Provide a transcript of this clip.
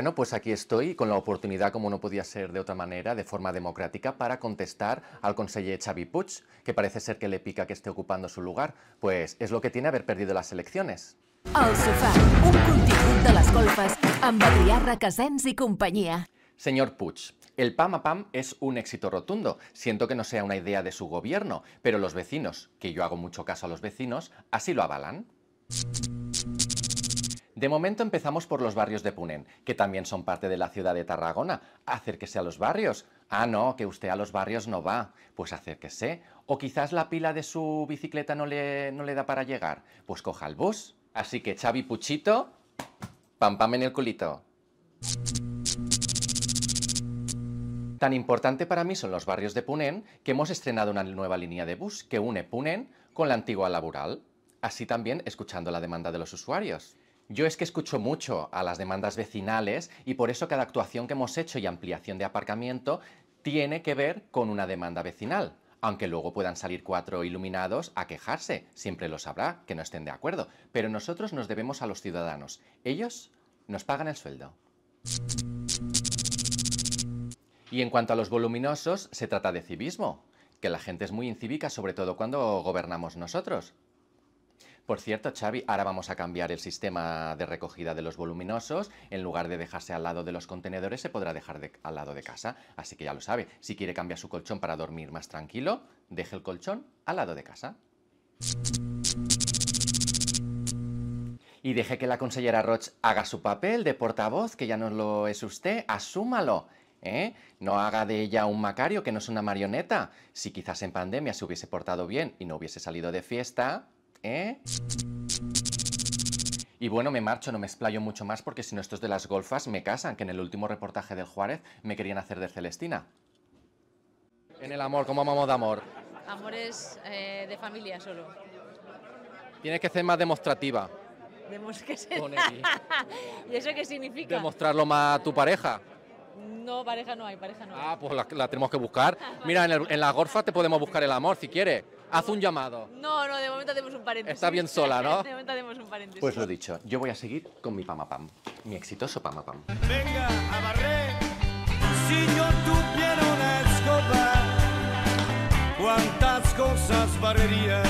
Bueno, pues aquí estoy con la oportunidad, como no podía ser de otra manera, de forma democrática, para contestar al conseller Xavi Puig, que parece ser que le pica que esté ocupando su lugar. Pues es lo que tiene haber perdido las elecciones. El un de Señor Puig, el PAM a PAM es un éxito rotundo. Siento que no sea una idea de su gobierno, pero los vecinos, que yo hago mucho caso a los vecinos, así lo avalan. De momento empezamos por los barrios de Punen, que también son parte de la ciudad de Tarragona. Acérquese a los barrios. Ah, no, que usted a los barrios no va. Pues acérquese. O quizás la pila de su bicicleta no le, no le da para llegar. Pues coja el bus. Así que Xavi Puchito, pam pam en el culito. Tan importante para mí son los barrios de Punen que hemos estrenado una nueva línea de bus que une Punen con la antigua laboral. Así también escuchando la demanda de los usuarios. Yo es que escucho mucho a las demandas vecinales y por eso cada actuación que hemos hecho y ampliación de aparcamiento tiene que ver con una demanda vecinal. Aunque luego puedan salir cuatro iluminados a quejarse, siempre lo sabrá, que no estén de acuerdo. Pero nosotros nos debemos a los ciudadanos. Ellos nos pagan el sueldo. Y en cuanto a los voluminosos, se trata de civismo, que la gente es muy incívica, sobre todo cuando gobernamos nosotros. Por cierto, Xavi, ahora vamos a cambiar el sistema de recogida de los voluminosos. En lugar de dejarse al lado de los contenedores, se podrá dejar al lado de casa. Así que ya lo sabe, si quiere cambiar su colchón para dormir más tranquilo, deje el colchón al lado de casa. Y deje que la consellera Roche haga su papel de portavoz, que ya no lo es usted, asúmalo. ¿eh? No haga de ella un Macario, que no es una marioneta. Si quizás en pandemia se hubiese portado bien y no hubiese salido de fiesta, ¿Eh? Y bueno, me marcho, no me explayo mucho más porque si no estos de las golfas me casan, que en el último reportaje del Juárez me querían hacer de Celestina. En el amor, ¿cómo amamos de amor? Amores eh, de familia solo. Tienes que ser más demostrativa. Demos que ¿Y eso qué significa? Demostrarlo más a tu pareja. No, pareja no hay, pareja no hay. Ah, pues la, tenemos que buscar. Mira, en, en la golfa te podemos buscar el amor si quieres haz un llamado. No, no, de momento hacemos un paréntesis. Está bien sola, ¿no? De momento hacemos un paréntesis. Pues lo dicho, yo voy a seguir con mi pamapam, mi exitoso pamapam. Venga, a barrer, si yo tuviera una escoba, cuántas cosas barrería.